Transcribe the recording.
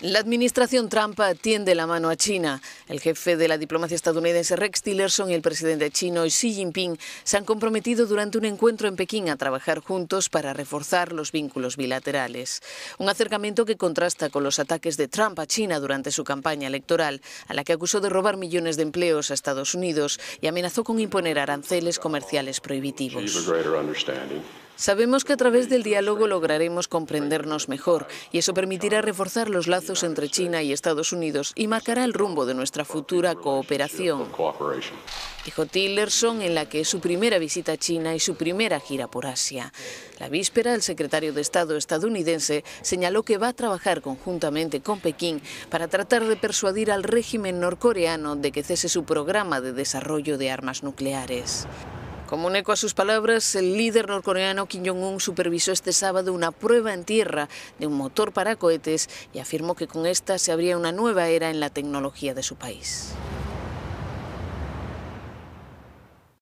La administración Trump tiende la mano a China. El jefe de la diplomacia estadounidense Rex Tillerson y el presidente chino Xi Jinping se han comprometido durante un encuentro en Pekín a trabajar juntos para reforzar los vínculos bilaterales. Un acercamiento que contrasta con los ataques de Trump a China durante su campaña electoral, a la que acusó de robar millones de empleos a Estados Unidos y amenazó con imponer aranceles comerciales prohibitivos. Sabemos que a través del diálogo lograremos comprendernos mejor y eso permitirá reforzar los lazos entre China y Estados Unidos y marcará el rumbo de nuestra futura cooperación. Dijo Tillerson en la que es su primera visita a China y su primera gira por Asia. La víspera, el secretario de Estado estadounidense señaló que va a trabajar conjuntamente con Pekín para tratar de persuadir al régimen norcoreano de que cese su programa de desarrollo de armas nucleares. Como un eco a sus palabras, el líder norcoreano Kim Jong-un supervisó este sábado una prueba en tierra de un motor para cohetes y afirmó que con esta se abría una nueva era en la tecnología de su país.